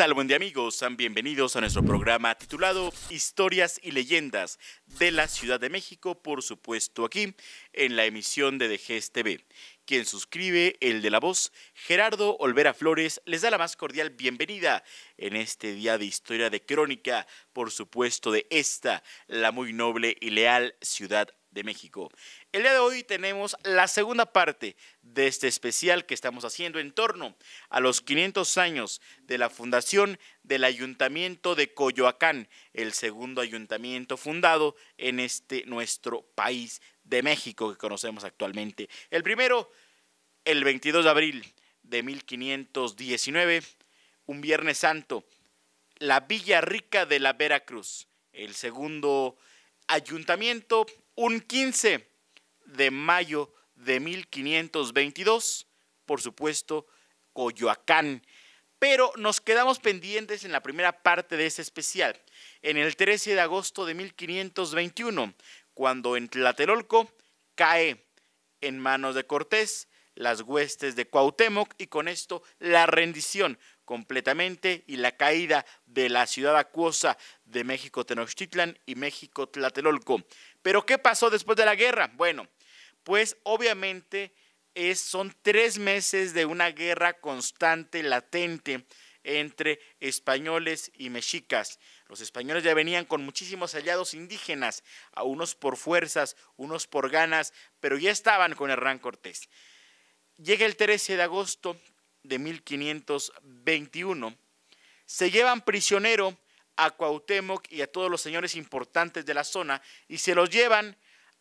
tal, buen día amigos? Sean bienvenidos a nuestro programa titulado Historias y Leyendas de la Ciudad de México, por supuesto aquí en la emisión de DGS TV. Quien suscribe, el de la voz, Gerardo Olvera Flores, les da la más cordial bienvenida en este día de historia de crónica, por supuesto de esta, la muy noble y leal ciudad de México. El día de hoy tenemos la segunda parte de este especial que estamos haciendo en torno a los 500 años de la fundación del Ayuntamiento de Coyoacán, el segundo ayuntamiento fundado en este nuestro país de México que conocemos actualmente. El primero, el 22 de abril de 1519, un Viernes Santo, la Villa Rica de la Veracruz, el segundo ayuntamiento un 15 de mayo de 1522, por supuesto, Coyoacán. Pero nos quedamos pendientes en la primera parte de ese especial, en el 13 de agosto de 1521, cuando en Tlatelolco cae en manos de Cortés las huestes de Cuauhtémoc y con esto la rendición completamente y la caída de la ciudad acuosa de México Tenochtitlan y México Tlatelolco. Pero ¿qué pasó después de la guerra? Bueno, pues obviamente son tres meses de una guerra constante, latente, entre españoles y mexicas. Los españoles ya venían con muchísimos aliados indígenas, a unos por fuerzas, unos por ganas, pero ya estaban con Hernán Cortés. Llega el 13 de agosto de 1521, se llevan prisionero a Cuauhtémoc y a todos los señores importantes de la zona y se los llevan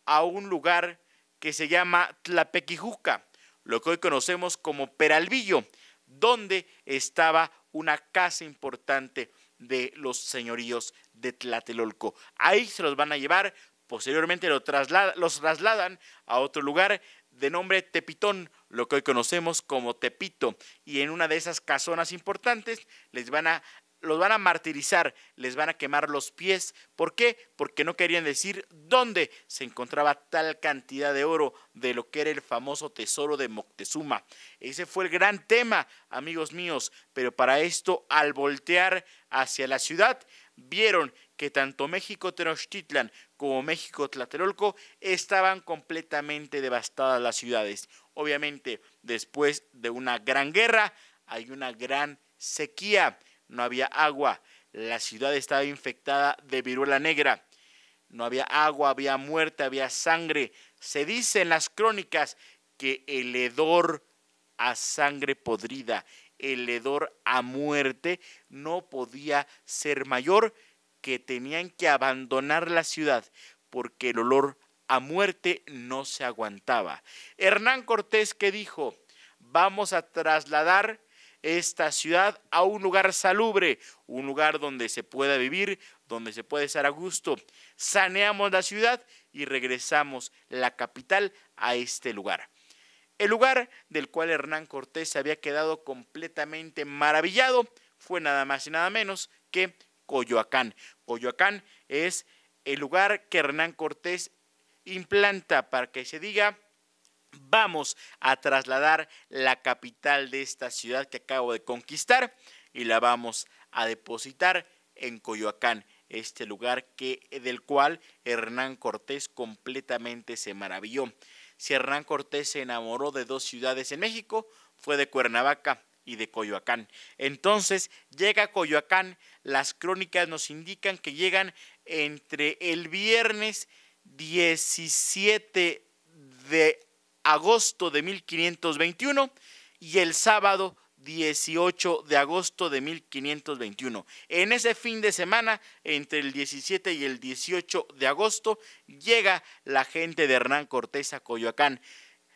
a un lugar que se llama Tlapequijuca, lo que hoy conocemos como Peralvillo, donde estaba una casa importante de los señoríos de Tlatelolco. Ahí se los van a llevar, posteriormente los trasladan a otro lugar de nombre Tepitón, lo que hoy conocemos como Tepito, y en una de esas casonas importantes les van a los van a martirizar, les van a quemar los pies. ¿Por qué? Porque no querían decir dónde se encontraba tal cantidad de oro de lo que era el famoso tesoro de Moctezuma. Ese fue el gran tema, amigos míos. Pero para esto, al voltear hacia la ciudad, vieron que tanto México Tenochtitlan como México Tlatelolco estaban completamente devastadas las ciudades. Obviamente, después de una gran guerra, hay una gran sequía no había agua, la ciudad estaba infectada de viruela negra. No había agua, había muerte, había sangre. Se dice en las crónicas que el hedor a sangre podrida, el hedor a muerte, no podía ser mayor que tenían que abandonar la ciudad porque el olor a muerte no se aguantaba. Hernán Cortés que dijo, vamos a trasladar esta ciudad a un lugar salubre, un lugar donde se pueda vivir, donde se puede estar a gusto. Saneamos la ciudad y regresamos la capital a este lugar. El lugar del cual Hernán Cortés se había quedado completamente maravillado fue nada más y nada menos que Coyoacán. Coyoacán es el lugar que Hernán Cortés implanta para que se diga vamos a trasladar la capital de esta ciudad que acabo de conquistar y la vamos a depositar en Coyoacán, este lugar del cual Hernán Cortés completamente se maravilló. Si Hernán Cortés se enamoró de dos ciudades en México, fue de Cuernavaca y de Coyoacán. Entonces llega a Coyoacán, las crónicas nos indican que llegan entre el viernes 17 de agosto de 1521 y el sábado 18 de agosto de 1521. En ese fin de semana, entre el 17 y el 18 de agosto, llega la gente de Hernán Cortés a Coyoacán.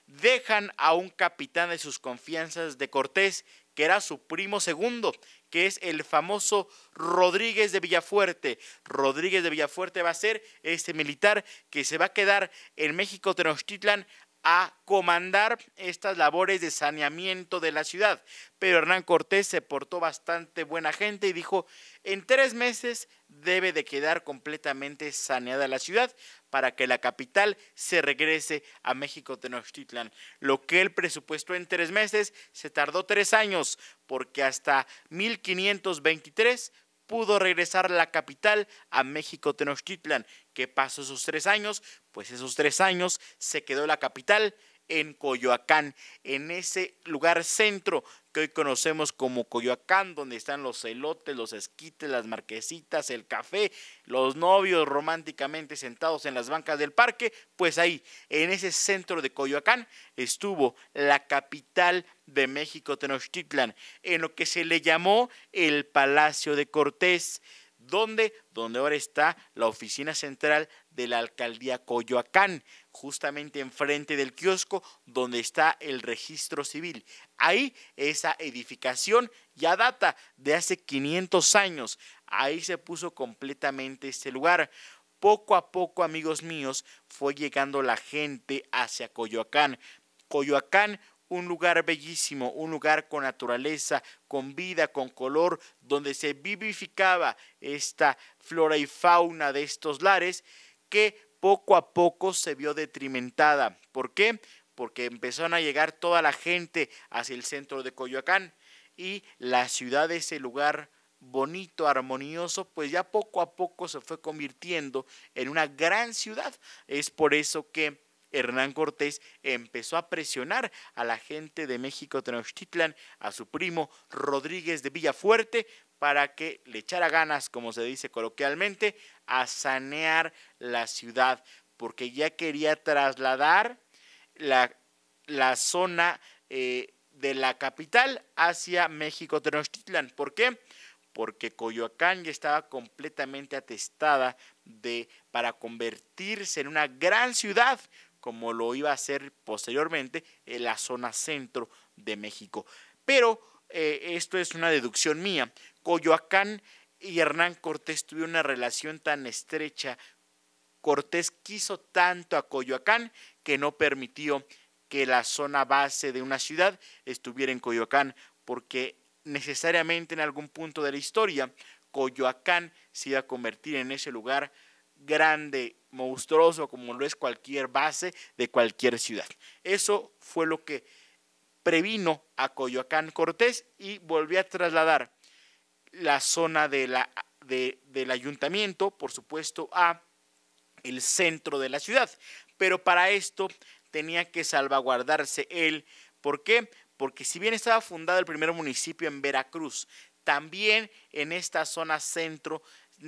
Dejan a un capitán de sus confianzas de Cortés, que era su primo segundo, que es el famoso Rodríguez de Villafuerte. Rodríguez de Villafuerte va a ser este militar que se va a quedar en México Tenochtitlan a comandar estas labores de saneamiento de la ciudad. Pero Hernán Cortés se portó bastante buena gente y dijo, en tres meses debe de quedar completamente saneada la ciudad para que la capital se regrese a México Tenochtitlan. Lo que él presupuestó en tres meses se tardó tres años, porque hasta 1523 pudo regresar la capital, a México Tenochtitlan. ¿Qué pasó esos tres años? Pues esos tres años se quedó la capital en Coyoacán, en ese lugar centro que hoy conocemos como Coyoacán, donde están los celotes, los esquites, las marquesitas, el café, los novios románticamente sentados en las bancas del parque, pues ahí, en ese centro de Coyoacán, estuvo la capital de México, Tenochtitlan, en lo que se le llamó el Palacio de Cortés. donde Donde ahora está la oficina central de la alcaldía Coyoacán, justamente enfrente del kiosco donde está el registro civil. Ahí esa edificación ya data de hace 500 años. Ahí se puso completamente este lugar. Poco a poco, amigos míos, fue llegando la gente hacia Coyoacán. Coyoacán un lugar bellísimo, un lugar con naturaleza, con vida, con color, donde se vivificaba esta flora y fauna de estos lares que poco a poco se vio detrimentada. ¿Por qué? Porque empezaron a llegar toda la gente hacia el centro de Coyoacán y la ciudad de ese lugar bonito, armonioso, pues ya poco a poco se fue convirtiendo en una gran ciudad. Es por eso que Hernán Cortés empezó a presionar a la gente de México Tenochtitlan, a su primo Rodríguez de Villafuerte, para que le echara ganas, como se dice coloquialmente, a sanear la ciudad, porque ya quería trasladar la, zona eh, de la capital hacia México Tenochtitlan. ¿Por qué? porque Coyoacán ya estaba completamente atestada de para convertirse en una gran ciudad como lo iba a hacer posteriormente en la zona centro de México. Pero eh, esto es una deducción mía. Coyoacán y Hernán Cortés tuvieron una relación tan estrecha. Cortés quiso tanto a Coyoacán que no permitió que la zona base de una ciudad estuviera en Coyoacán, porque necesariamente en algún punto de la historia Coyoacán se iba a convertir en ese lugar grande, monstruoso, como lo es cualquier base de cualquier ciudad. Eso fue lo que previno a Coyoacán Cortés y volvió a trasladar la zona del ayuntamiento, por supuesto, a el centro de la ciudad. Pero para esto tenía que salvaguardarse él. ¿Por qué? Porque si bien estaba fundado el primer municipio en Veracruz, también en esta zona centro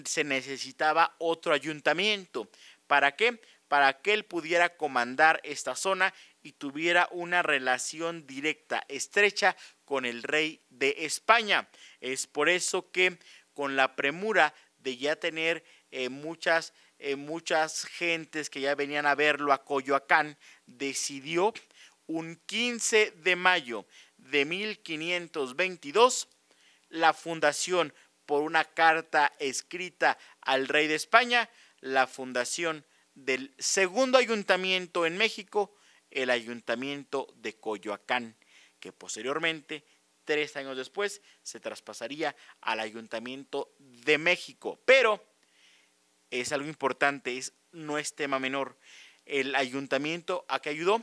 se necesitaba otro ayuntamiento. ¿Para qué? Para que él pudiera comandar esta zona y tuviera una relación directa, estrecha con el rey de España. Es por eso que con la premura de ya tener eh, muchas, eh, muchas gentes que ya venían a verlo a Coyoacán, decidió un 15 de mayo de 1522 la fundación por una carta escrita al rey de España, la fundación del segundo ayuntamiento en México, el ayuntamiento de Coyoacán, que posteriormente, tres años después, se traspasaría al ayuntamiento de México. Pero es algo importante, no es tema menor. El ayuntamiento a que ayudó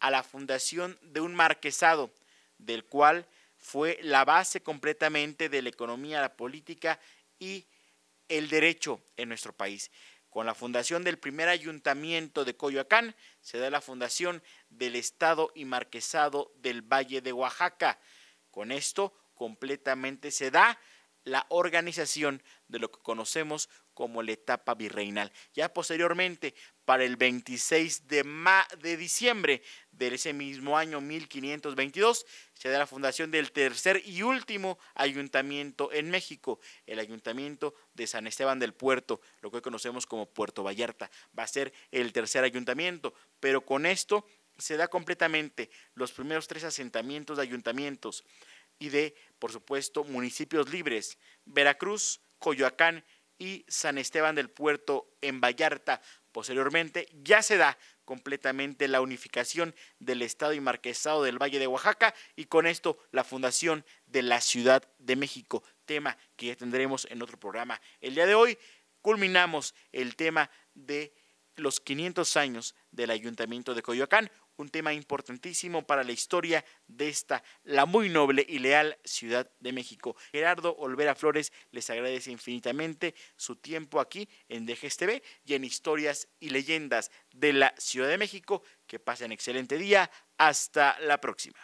a la fundación de un marquesado, del cual fue la base completamente de la economía, la política y el derecho en nuestro país. Con la fundación del primer ayuntamiento de Coyoacán se da la fundación del Estado y Marquesado del Valle de Oaxaca. Con esto completamente se da la organización de lo que conocemos como la etapa virreinal. Ya posteriormente, para el 26 de, de diciembre de ese mismo año 1522, se da la fundación del tercer y último ayuntamiento en México, el ayuntamiento de San Esteban del Puerto, lo que hoy conocemos como Puerto Vallarta. Va a ser el tercer ayuntamiento, pero con esto se da completamente los primeros tres asentamientos de ayuntamientos y de, por supuesto, municipios libres, Veracruz, Coyoacán y San Esteban del Puerto en Vallarta. Posteriormente ya se da completamente la unificación del Estado y Marquesado del Valle de Oaxaca y con esto la fundación de la Ciudad de México, tema que ya tendremos en otro programa. El día de hoy culminamos el tema de los 500 años del Ayuntamiento de Coyoacán, un tema importantísimo para la historia de esta, la muy noble y leal Ciudad de México. Gerardo Olvera Flores les agradece infinitamente su tiempo aquí en DGSTV y en Historias y Leyendas de la Ciudad de México. Que pasen excelente día. Hasta la próxima.